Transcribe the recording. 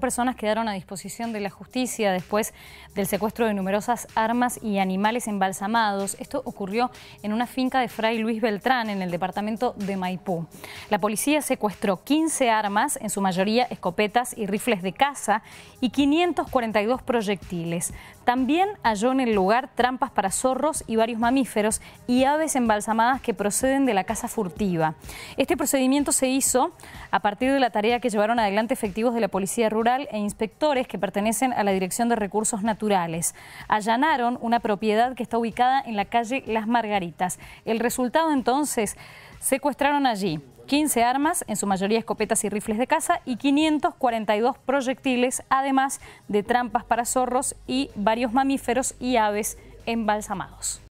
personas quedaron a disposición de la justicia después del secuestro de numerosas armas y animales embalsamados. Esto ocurrió en una finca de Fray Luis Beltrán, en el departamento de Maipú. La policía secuestró 15 armas, en su mayoría escopetas y rifles de caza, y 542 proyectiles. También halló en el lugar trampas para zorros y varios mamíferos y aves embalsamadas que proceden de la caza furtiva. Este procedimiento se hizo a partir de la tarea que llevaron adelante efectivos de la Policía Rural e inspectores que pertenecen a la Dirección de Recursos Naturales allanaron una propiedad que está ubicada en la calle Las Margaritas. El resultado entonces, secuestraron allí 15 armas, en su mayoría escopetas y rifles de caza, y 542 proyectiles, además de trampas para zorros y varios mamíferos y aves embalsamados.